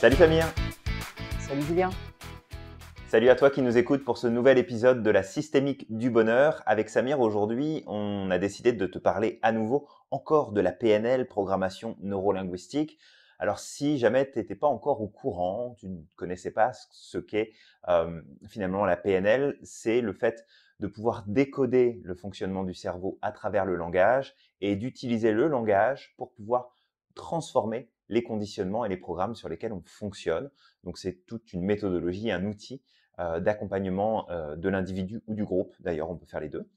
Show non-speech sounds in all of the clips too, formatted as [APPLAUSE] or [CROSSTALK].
Salut Samir Salut Julien Salut à toi qui nous écoutes pour ce nouvel épisode de la systémique du bonheur. Avec Samir, aujourd'hui, on a décidé de te parler à nouveau encore de la PNL, programmation neurolinguistique. Alors si jamais tu n'étais pas encore au courant, tu ne connaissais pas ce qu'est euh, finalement la PNL, c'est le fait de pouvoir décoder le fonctionnement du cerveau à travers le langage et d'utiliser le langage pour pouvoir transformer les conditionnements et les programmes sur lesquels on fonctionne. Donc c'est toute une méthodologie, un outil euh, d'accompagnement euh, de l'individu ou du groupe. D'ailleurs, on peut faire les deux.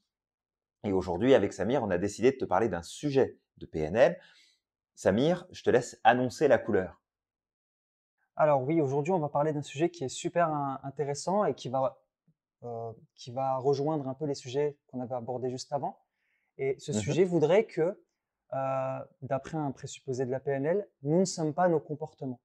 Et aujourd'hui, avec Samir, on a décidé de te parler d'un sujet de PNL. Samir, je te laisse annoncer la couleur. Alors oui, aujourd'hui, on va parler d'un sujet qui est super intéressant et qui va, euh, qui va rejoindre un peu les sujets qu'on avait abordés juste avant. Et ce mm-hmm. sujet voudrait que euh, d'après un présupposé de la PNL, nous ne sommes pas nos comportements.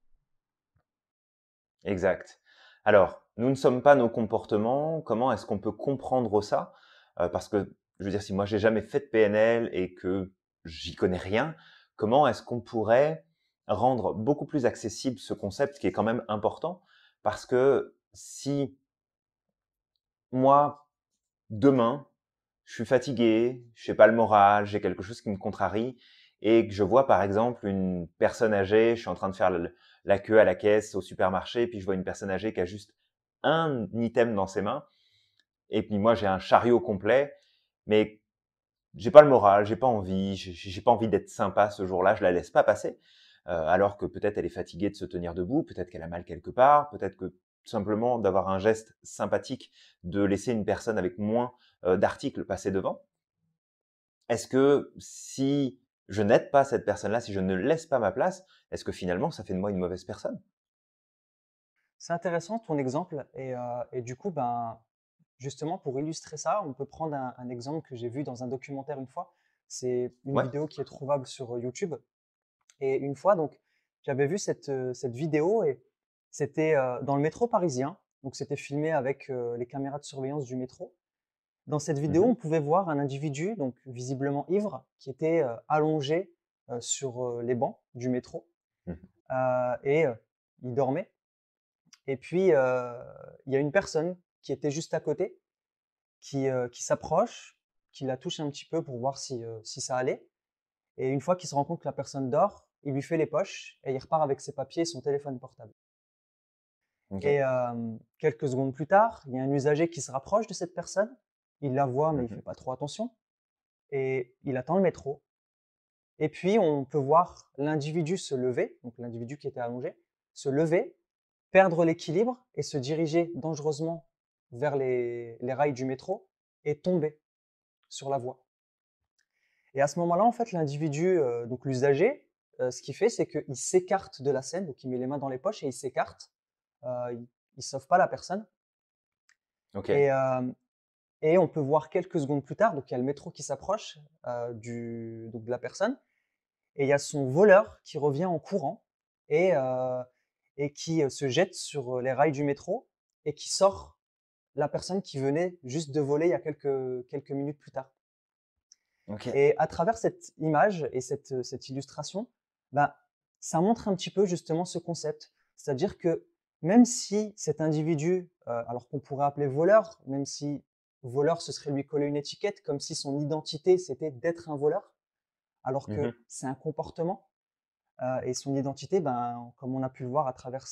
Exact. Alors, nous ne sommes pas nos comportements. Comment est-ce qu'on peut comprendre ça euh, Parce que, je veux dire, si moi j'ai jamais fait de PNL et que j'y connais rien, comment est-ce qu'on pourrait rendre beaucoup plus accessible ce concept qui est quand même important Parce que si moi, demain, je suis fatigué, je n'ai pas le moral, j'ai quelque chose qui me contrarie, et que je vois par exemple une personne âgée, je suis en train de faire la queue à la caisse au supermarché, puis je vois une personne âgée qui a juste un item dans ses mains, et puis moi j'ai un chariot complet, mais j'ai pas le moral, j'ai pas envie, j'ai pas envie d'être sympa ce jour-là, je la laisse pas passer, euh, alors que peut-être elle est fatiguée de se tenir debout, peut-être qu'elle a mal quelque part, peut-être que simplement d'avoir un geste sympathique, de laisser une personne avec moins euh, d'articles passer devant Est-ce que si je n'aide pas cette personne-là, si je ne laisse pas ma place, est-ce que finalement ça fait de moi une mauvaise personne C'est intéressant ton exemple euh, et, du coup, ben, justement pour illustrer ça, on peut prendre un, exemple que j'ai vu dans un documentaire une fois. C'est une vidéo qui est trouvable sur euh, YouTube. Et une fois, donc, j'avais vu cette, cette vidéo et c'était euh, dans le métro parisien, donc c'était filmé avec euh, les caméras de surveillance du métro. Dans cette mmh vidéo, on pouvait voir un individu, donc visiblement ivre, qui était euh, allongé sur les bancs du métro mmh et il dormait. Et puis, il y a une personne qui était juste à côté, qui, s'approche, qui la touche un petit peu pour voir si, si ça allait. Et une fois qu'il se rend compte que la personne dort, il lui fait les poches et il repart avec ses papiers et son téléphone portable. Et quelques secondes plus tard, il y a un usager qui se rapproche de cette personne. Il la voit, mais il ne mmh fait pas trop attention. Et il attend le métro. Et puis, on peut voir l'individu se lever, donc l'individu qui était allongé, se lever, perdre l'équilibre et se diriger dangereusement vers les, rails du métro et tomber sur la voie. Et à ce moment-là, en fait, l'individu, euh, donc l'usager, euh, ce qu'il fait, c'est qu'il s'écarte de la scène, donc il met les mains dans les poches et il s'écarte euh, ils ne sauvent pas la personne. Et, euh, et on peut voir quelques secondes plus tard, donc il y a le métro qui s'approche euh, du, de la personne, et il y a son voleur qui revient en courant et, et qui se jette sur les rails du métro et qui sort la personne qui venait juste de voler il y a quelques, quelques minutes plus tard. Et à travers cette image et cette, cette illustration, bah ça montre un petit peu justement ce concept. C'est-à-dire que même si cet individu, euh, alors qu'on pourrait appeler voleur, même si voleur, ce serait lui coller une étiquette, comme si son identité, c'était d'être un voleur, alors mmh que c'est un comportement. Euh, et son identité, ben, comme on a pu le voir à travers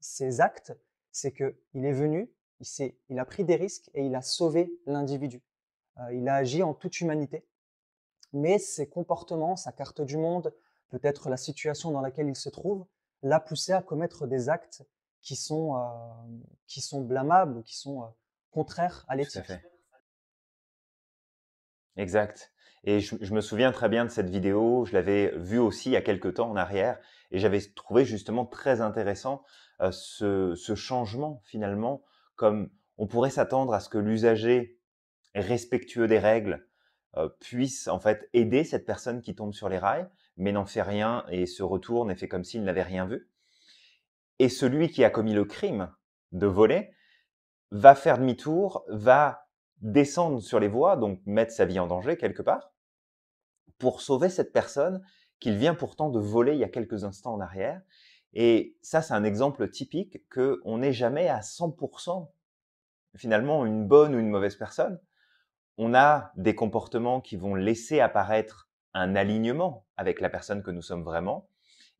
ses actes, c'est qu'il est venu, il, a pris des risques et il a sauvé l'individu. Euh, il a agi en toute humanité. Mais ses comportements, sa carte du monde, peut-être la situation dans laquelle il se trouve, l'a poussé à commettre des actes qui sont, euh, qui sont blâmables ou qui sont euh, contraires à l'éthique. Exact. Et je, me souviens très bien de cette vidéo, je l'avais vue aussi il y a quelques temps en arrière, et j'avais trouvé justement très intéressant euh, ce, changement finalement, comme on pourrait s'attendre à ce que l'usager respectueux des règles puisse en fait aider cette personne qui tombe sur les rails, mais n'en fait rien et se retourne et fait comme s'il n'avait rien vu et celui qui a commis le crime de voler va faire demi-tour, va descendre sur les voies, donc mettre sa vie en danger quelque part, pour sauver cette personne qu'il vient pourtant de voler il y a quelques instants en arrière. Et ça, c'est un exemple typique qu'on n'est jamais à 100% finalement une bonne ou une mauvaise personne. On a des comportements qui vont laisser apparaître un alignement avec la personne que nous sommes vraiment,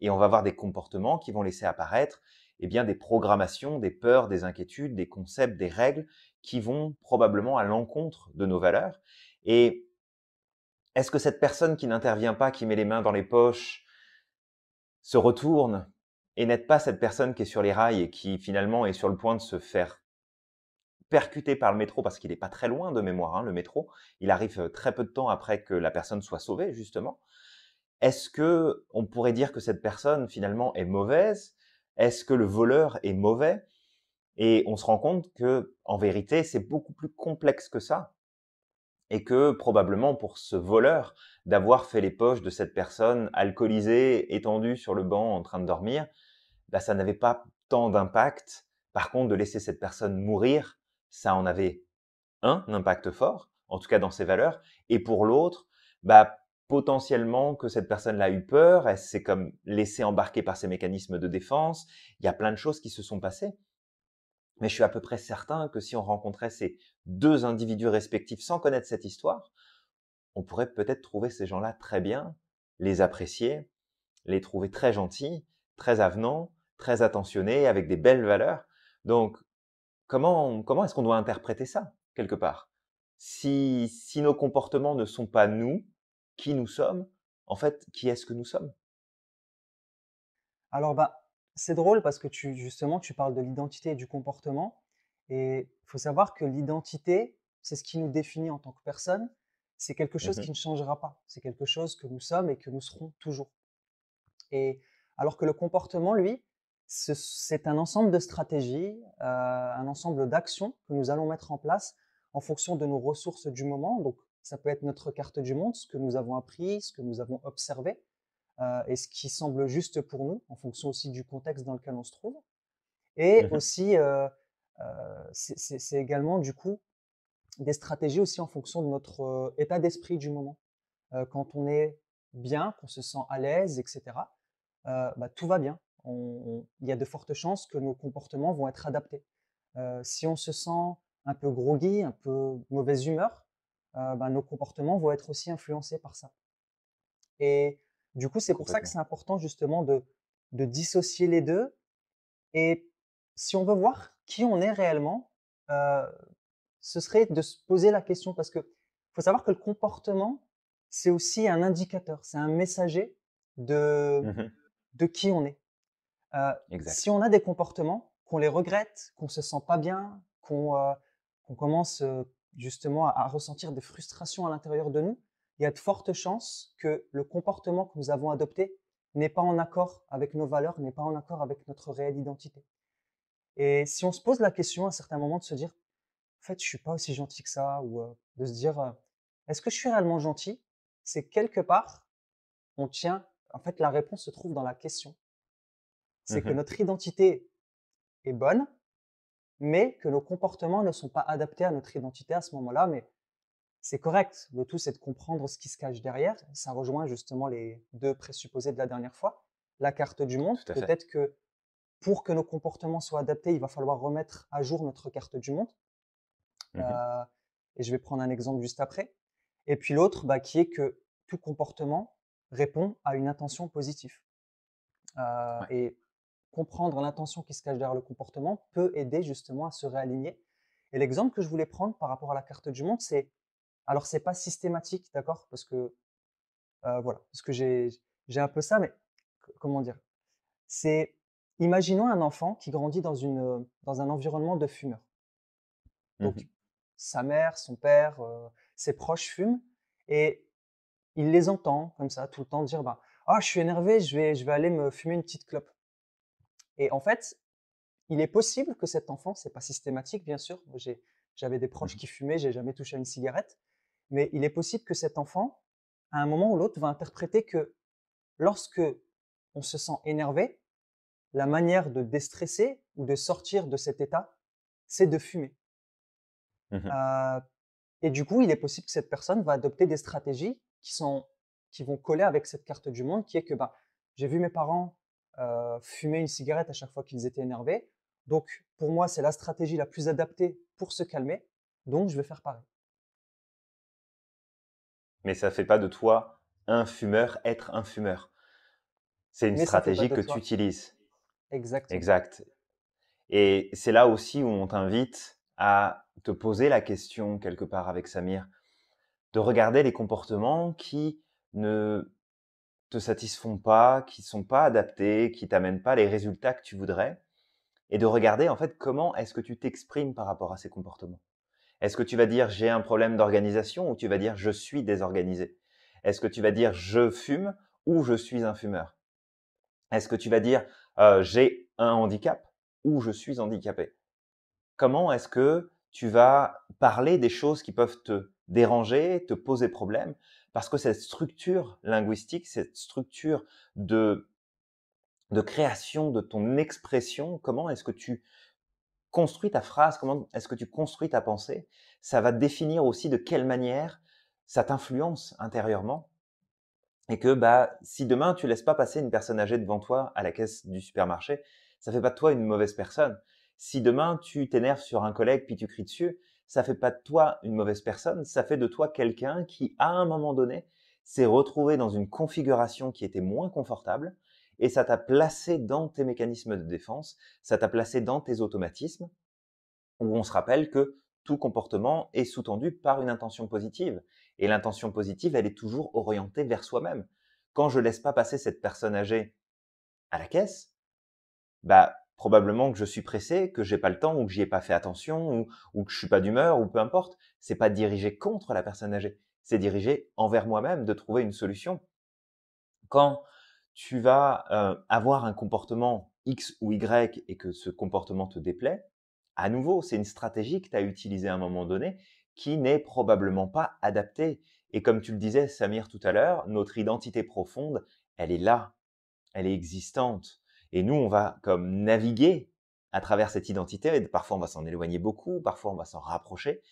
et on va voir des comportements qui vont laisser apparaître eh bien, des programmations, des peurs, des inquiétudes, des concepts, des règles qui vont probablement à l'encontre de nos valeurs. Et est-ce que cette personne qui n'intervient pas, qui met les mains dans les poches, se retourne et n'aide pas cette personne qui est sur les rails et qui finalement est sur le point de se faire percuter par le métro parce qu'il n'est pas très loin de mémoire, hein, le métro. Il arrive euh, très peu de temps après que la personne soit sauvée, justement. Est-ce que on pourrait dire que cette personne finalement est mauvaise Est-ce que le voleur est mauvais Et on se rend compte que en vérité, c'est beaucoup plus complexe que ça et que probablement pour ce voleur d'avoir fait les poches de cette personne alcoolisée, étendue sur le banc en train de dormir, bah, ça n'avait pas tant d'impact. Par contre, de laisser cette personne mourir, ça en avait un, impact fort, en tout cas dans ses valeurs, et pour l'autre, bah, potentiellement que cette personne-là a eu peur, elle s'est comme laissée embarquer par ses mécanismes de défense, il y a plein de choses qui se sont passées. Mais je suis à peu près certain que si on rencontrait ces deux individus respectifs sans connaître cette histoire, on pourrait peut-être trouver ces gens-là très bien, les apprécier, les trouver très gentils, très avenants, très attentionnés, avec des belles valeurs. Donc, comment, comment est-ce qu'on doit interpréter ça, quelque part si, si nos comportements ne sont pas nous, qui nous sommes, en fait, qui est-ce que nous sommes Alors, bah, c'est drôle parce que tu, justement, tu parles de l'identité et du comportement. Et il faut savoir que l'identité, c'est ce qui nous définit en tant que personne. C'est quelque mmh chose qui ne changera pas. C'est quelque chose que nous sommes et que nous serons toujours. Et alors que le comportement, lui, c'est un ensemble de stratégies, euh, un ensemble d'actions que nous allons mettre en place en fonction de nos ressources du moment. Donc, ça peut être notre carte du monde, ce que nous avons appris, ce que nous avons observé, euh, et ce qui semble juste pour nous, en fonction aussi du contexte dans lequel on se trouve. Et aussi, euh, euh, c'est également du coup des stratégies aussi en fonction de notre état d'esprit du moment. quand on est bien, qu'on se sent à l'aise, etc., bah, tout va bien. Il y a de fortes chances que nos comportements vont être adaptés. si on se sent un peu groggy, un peu mauvaise humeur, euh, ben, nos comportements vont être aussi influencés par ça. Et du coup, c'est pour ça que c'est important justement de, de dissocier les deux. Et si on veut voir qui on est réellement, euh, ce serait de se poser la question parce que faut savoir que le comportement, c'est aussi un indicateur, c'est un messager de, mmh de qui on est. Euh, si on a des comportements qu'on les regrette, qu'on se sent pas bien, qu'on commence justement à, ressentir des frustrations à l'intérieur de nous, il y a de fortes chances que le comportement que nous avons adopté n'est pas en accord avec nos valeurs, n'est pas en accord avec notre réelle identité. Et si on se pose la question à certains moments de se dire, en fait, je suis pas aussi gentil que ça, ou euh, de se dire, euh, est-ce que je suis réellement gentil C'est quelque part, on tient, en fait, la réponse se trouve dans la question. C'est que mmh notre identité est bonne, mais que nos comportements ne sont pas adaptés à notre identité à ce moment-là. Mais c'est correct. Le tout, c'est de comprendre ce qui se cache derrière. Ça rejoint justement les deux présupposés de la dernière fois. La carte du monde. Peut-être que pour que nos comportements soient adaptés, il va falloir remettre à jour notre carte du monde. Mmh euh, et je vais prendre un exemple juste après. Et puis l'autre, bah, qui est que tout comportement répond à une intention positive. Euh, comprendre l'intention qui se cache derrière le comportement peut aider justement à se réaligner. Et l'exemple que je voulais prendre par rapport à la carte du monde, c'est alors c'est pas systématique, d'accord, parce que euh, voilà, parce que j'ai un peu ça, mais comment dire C'est imaginons un enfant qui grandit dans une dans un environnement de fumeur. Donc mmh sa mère, son père, euh, ses proches fument et il les entend comme ça tout le temps dire bah ah je suis énervé, je vais je vais aller me fumer une petite clope. Et en fait, il est possible que cet enfant, c'est pas systématique bien sûr, j'avais des proches mmh qui fumaient, j'ai jamais touché à une cigarette, mais il est possible que cet enfant, à un moment ou l'autre, va interpréter que lorsque on se sent énervé, la manière de déstresser ou de sortir de cet état, c'est de fumer. Mmh euh, et du coup, il est possible que cette personne va adopter des stratégies qui sont qui vont coller avec cette carte du monde, qui est que bah, j'ai vu mes parents euh, fumer une cigarette à chaque fois qu'ils étaient énervés. Donc, pour moi, c'est la stratégie la plus adaptée pour se calmer. Donc, je vais faire pareil. Mais ça ne fait pas de toi un fumeur, être un fumeur. C'est une stratégie que tu utilises. Exact. Exact. Et c'est là aussi où on t'invite à te poser la question, quelque part avec Samir, de regarder les comportements qui ne te satisfont pas, qui ne sont pas adaptés, qui t'amènent pas les résultats que tu voudrais, et de regarder en fait comment est-ce que tu t'exprimes par rapport à ces comportements. Est-ce que tu vas dire j'ai un problème d'organisation ou tu vas dire je suis désorganisé Est-ce que tu vas dire je fume ou je suis un fumeur Est-ce que tu vas dire euh, j'ai un handicap ou je suis handicapé Comment est-ce que tu vas parler des choses qui peuvent te déranger, te poser problème, parce que cette structure linguistique, cette structure de, création de ton expression, comment est-ce que tu construis ta phrase, comment est-ce que tu construis ta pensée, ça va définir aussi de quelle manière ça t'influence intérieurement. Et que bah, si demain tu laisses pas passer une personne âgée devant toi à la caisse du supermarché, ça fait pas de toi une mauvaise personne. Si demain tu t'énerves sur un collègue puis tu cries dessus, ça fait pas de toi une mauvaise personne, ça fait de toi quelqu'un qui, à un moment donné, s'est retrouvé dans une configuration qui était moins confortable et ça t'a placé dans tes mécanismes de défense, ça t'a placé dans tes automatismes, où on se rappelle que tout comportement est sous-tendu par une intention positive. Et l'intention positive, elle est toujours orientée vers soi-même. Quand je laisse pas passer cette personne âgée à la caisse, bah, probablement que je suis pressé, que j'ai pas le temps ou que j'y ai pas fait attention ou, que je suis pas d'humeur ou peu importe. C'est pas dirigé contre la personne âgée, c'est dirigé envers moi-même de trouver une solution. Quand tu vas euh, avoir un comportement X ou Y et que ce comportement te déplaît, à nouveau, c'est une stratégie que tu as utilisée à un moment donné qui n'est probablement pas adaptée. Et comme tu le disais, Samir, tout à l'heure, notre identité profonde, elle est là, elle est existante. Et nous, on va comme naviguer à travers cette identité. Et parfois, on va s'en éloigner beaucoup, parfois, on va s'en rapprocher.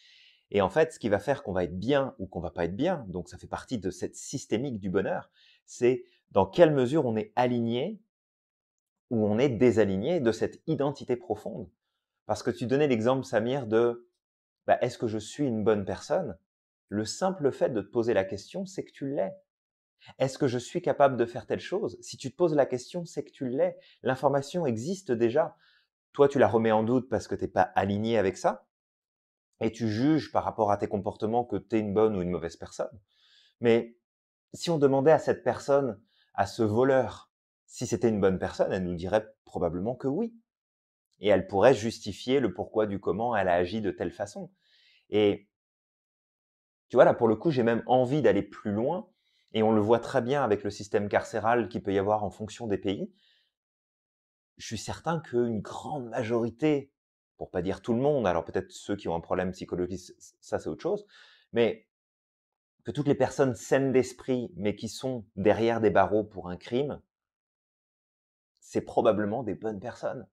Et en fait, ce qui va faire qu'on va être bien ou qu'on va pas être bien, donc ça fait partie de cette systémique du bonheur, c'est dans quelle mesure on est aligné ou on est désaligné de cette identité profonde. Parce que tu donnais l'exemple, Samir, de bah, est-ce que je suis une bonne personne Le simple fait de te poser la question, c'est que tu l'es. Est-ce que je suis capable de faire telle chose Si tu te poses la question, c'est que tu l'es. L'information existe déjà. Toi, tu la remets en doute parce que tu n'es pas aligné avec ça. Et tu juges par rapport à tes comportements que tu es une bonne ou une mauvaise personne. Mais si on demandait à cette personne, à ce voleur, si c'était une bonne personne, elle nous dirait probablement que oui. Et elle pourrait justifier le pourquoi du comment elle a agi de telle façon. Et tu vois, là, pour le coup, j'ai même envie d'aller plus loin et on le voit très bien avec le système carcéral qui peut y avoir en fonction des pays. Je suis certain qu'une grande majorité, pour pas dire tout le monde, alors peut-être ceux qui ont un problème psychologique, ça c'est autre chose, mais que toutes les personnes saines d'esprit, mais qui sont derrière des barreaux pour un crime, c'est probablement des bonnes personnes.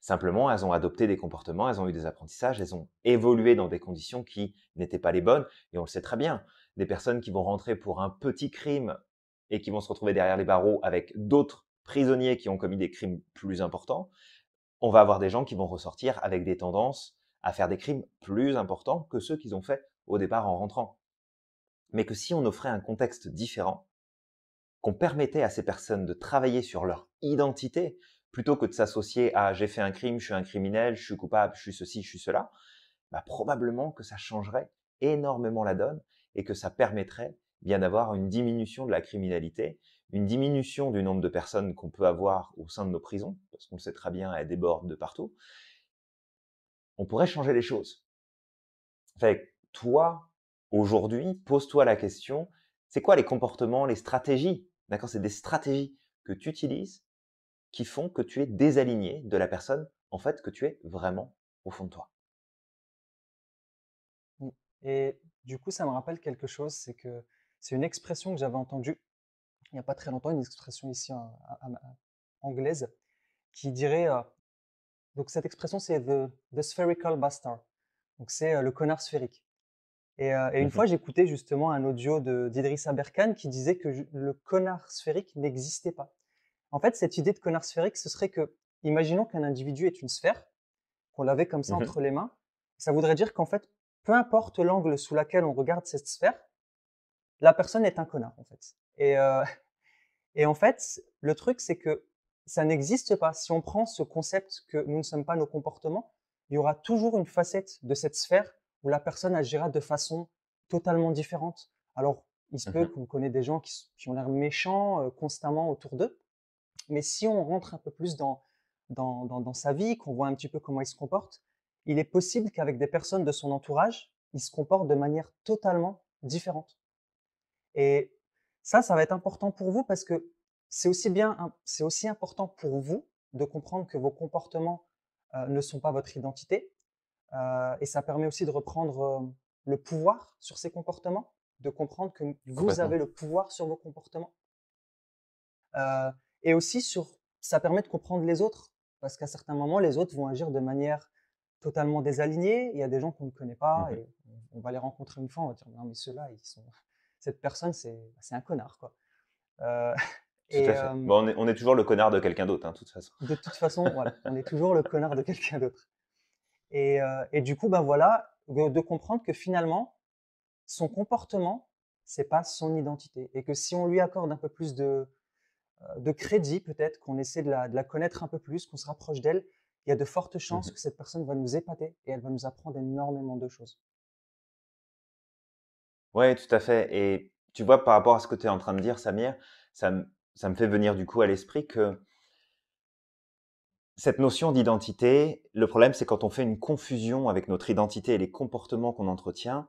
Simplement, elles ont adopté des comportements, elles ont eu des apprentissages, elles ont évolué dans des conditions qui n'étaient pas les bonnes, et on le sait très bien des personnes qui vont rentrer pour un petit crime et qui vont se retrouver derrière les barreaux avec d'autres prisonniers qui ont commis des crimes plus importants, on va avoir des gens qui vont ressortir avec des tendances à faire des crimes plus importants que ceux qu'ils ont fait au départ en rentrant. Mais que si on offrait un contexte différent, qu'on permettait à ces personnes de travailler sur leur identité, plutôt que de s'associer à j'ai fait un crime, je suis un criminel, je suis coupable, je suis ceci, je suis cela, bah, probablement que ça changerait énormément la donne et que ça permettrait bien d'avoir une diminution de la criminalité, une diminution du nombre de personnes qu'on peut avoir au sein de nos prisons, parce qu'on le sait très bien, elles débordent de partout. On pourrait changer les choses. Fait toi, aujourd'hui, pose-toi la question, c'est quoi les comportements, les stratégies D'accord C'est des stratégies que tu utilises qui font que tu es désaligné de la personne, en fait, que tu es vraiment au fond de toi. Mmh, et du coup, ça me rappelle quelque chose, c'est que c'est une expression que j'avais entendue il n'y a pas très longtemps, une expression ici hein, anglaise qui dirait, euh, donc cette expression c'est the, spherical bastard, donc c'est euh, le connard sphérique. Et, euh, une mmh fois j'écoutais justement un audio d'Idriss Berkane qui disait que le connard sphérique n'existait pas. En fait, cette idée de connard sphérique, ce serait que, imaginons qu'un individu est une sphère, qu'on l'avait comme ça mmh entre les mains, ça voudrait dire qu'en fait, peu importe l'angle sous lequel on regarde cette sphère, la personne est un connard, en fait. Euh, [LAUGHS] et, en fait, le truc, c'est que ça n'existe pas. Si on prend ce concept que nous ne sommes pas nos comportements, il y aura toujours une facette de cette sphère où la personne agira de façon totalement différente. Alors, il se peut mmh qu'on connaisse des gens qui, ont l'air méchants euh, constamment autour d'eux, mais si on rentre un peu plus dans, dans, dans, dans sa vie, qu'on voit un petit peu comment il se comporte, il est possible qu'avec des personnes de son entourage, il se comporte de manière totalement différente. Et ça, ça va être important pour vous parce que c'est aussi bien, c'est aussi important pour vous de comprendre que vos comportements euh, ne sont pas votre identité. Euh, et ça permet aussi de reprendre euh, le pouvoir sur ces comportements, de comprendre que vous avez le pouvoir sur vos comportements. et aussi sur, ça permet de comprendre les autres, parce qu'à certains moments, les autres vont agir de manière totalement désalignés. Il y a des gens qu'on ne connaît pas mmh et on va les rencontrer une fois, on va dire non mais ceux-là, cette personne bah, c'est, un connard quoi. Euh, euh, on, est, toujours le connard de quelqu'un d'autre, hein, de toute façon. De toute façon, [LAUGHS] on est toujours le connard de quelqu'un d'autre. Et, euh, du coup, ben voilà, de, comprendre que finalement, son comportement, c'est pas son identité, et que si on lui accorde un peu plus de, crédit, peut-être qu'on essaie de la, connaître un peu plus, qu'on se rapproche d'elle, il y a de fortes chances mmh que cette personne va nous épater et elle va nous apprendre énormément de choses. Oui, tout à fait. Et tu vois, par rapport à ce que tu es en train de dire, Samir, ça, me fait venir du coup à l'esprit que cette notion d'identité, le problème, c'est quand on fait une confusion avec notre identité et les comportements qu'on entretient,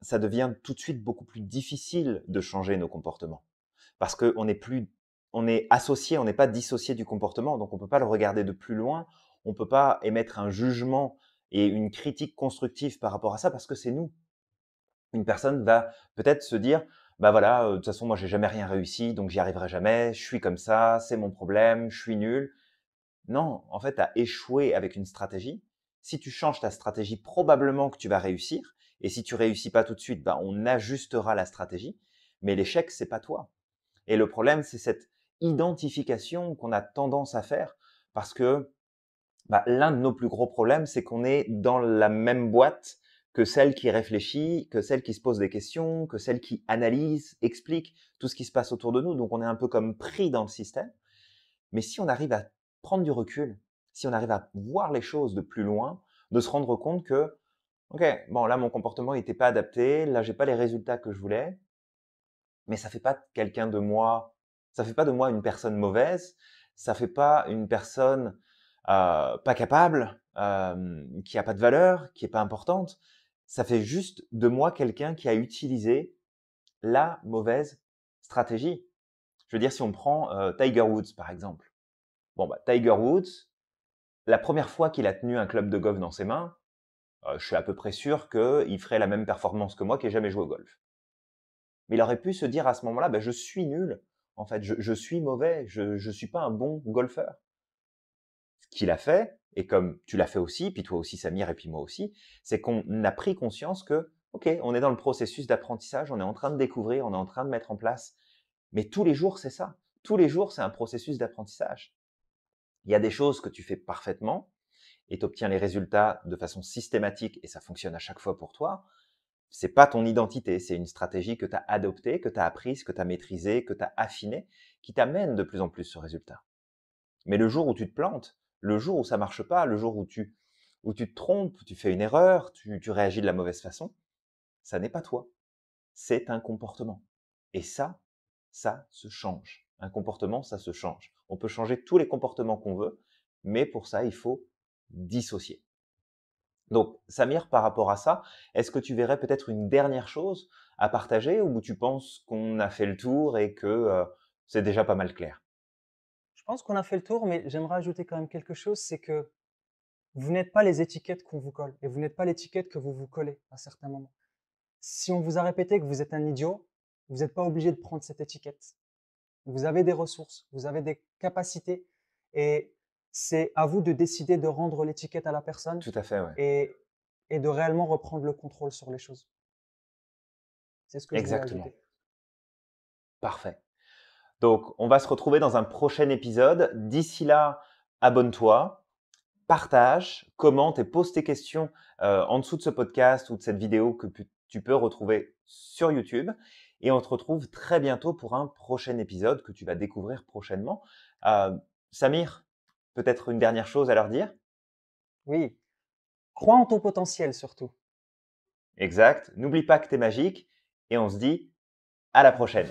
ça devient tout de suite beaucoup plus difficile de changer nos comportements. Parce qu'on est plus, on est associé, on n'est pas dissocié du comportement, donc on ne peut pas le regarder de plus loin, on ne peut pas émettre un jugement et une critique constructive par rapport à ça parce que c'est nous. Une personne va peut-être se dire, bah voilà, de toute façon, moi, j'ai jamais rien réussi, donc j'y arriverai jamais, je suis comme ça, c'est mon problème, je suis nul. Non, en fait, à échoué avec une stratégie, si tu changes ta stratégie, probablement que tu vas réussir. Et si tu réussis pas tout de suite, bah, on ajustera la stratégie. Mais l'échec, c'est pas toi. Et le problème, c'est cette identification qu'on a tendance à faire parce que bah, l'un de nos plus gros problèmes, c'est qu'on est dans la même boîte que celle qui réfléchit, que celle qui se pose des questions, que celle qui analyse, explique tout ce qui se passe autour de nous. Donc on est un peu comme pris dans le système. Mais si on arrive à prendre du recul, si on arrive à voir les choses de plus loin, de se rendre compte que, ok, bon là mon comportement n'était pas adapté, là j'ai pas les résultats que je voulais, mais ça fait pas quelqu'un de moi, ça fait pas de moi une personne mauvaise, ça fait pas une personne euh, pas capable, euh, qui n'a pas de valeur, qui n'est pas importante. Ça fait juste de moi quelqu'un qui a utilisé la mauvaise stratégie. Je veux dire, si on prend euh, Tiger Woods, par exemple. Bon, bah, Tiger Woods, la première fois qu'il a tenu un club de golf dans ses mains, euh, je suis à peu près sûr qu'il ferait la même performance que moi qui n'ai jamais joué au golf. Mais il aurait pu se dire à ce moment-là, bah, je suis nul, en fait, je, je suis mauvais, je ne suis pas un bon golfeur ce qu'il a fait, et comme tu l'as fait aussi, puis toi aussi Samir, et puis moi aussi, c'est qu'on a pris conscience que, OK, on est dans le processus d'apprentissage, on est en train de découvrir, on est en train de mettre en place, mais tous les jours, c'est ça. Tous les jours, c'est un processus d'apprentissage. Il y a des choses que tu fais parfaitement et tu obtiens les résultats de façon systématique et ça fonctionne à chaque fois pour toi. Ce n'est pas ton identité, c'est une stratégie que tu as adoptée, que tu as apprise, que tu as maîtrisée, que tu as affinée, qui t'amène de plus en plus ce résultat. Mais le jour où tu te plantes, le jour où ça marche pas, le jour où tu, où tu te trompes, tu fais une erreur, tu, tu réagis de la mauvaise façon, ça n'est pas toi. C'est un comportement. Et ça, ça se change. Un comportement, ça se change. On peut changer tous les comportements qu'on veut, mais pour ça, il faut dissocier. Donc, Samir, par rapport à ça, est-ce que tu verrais peut-être une dernière chose à partager ou tu penses qu'on a fait le tour et que euh, c'est déjà pas mal clair je pense qu'on a fait le tour, mais j'aimerais ajouter quand même quelque chose, c'est que vous n'êtes pas les étiquettes qu'on vous colle, et vous n'êtes pas l'étiquette que vous vous collez à certains moments. Si on vous a répété que vous êtes un idiot, vous n'êtes pas obligé de prendre cette étiquette. Vous avez des ressources, vous avez des capacités, et c'est à vous de décider de rendre l'étiquette à la personne. Tout à fait, Et, de réellement reprendre le contrôle sur les choses. C'est ce que Exactement. je voulais ajouter. Parfait. Donc, on va se retrouver dans un prochain épisode. D'ici là, abonne-toi, partage, commente et pose tes questions euh, en dessous de ce podcast ou de cette vidéo que tu peux retrouver sur YouTube. Et on te retrouve très bientôt pour un prochain épisode que tu vas découvrir prochainement. Euh, Samir, peut-être une dernière chose à leur dire Oui, crois en ton potentiel surtout. Exact, n'oublie pas que tu es magique et on se dit à la prochaine.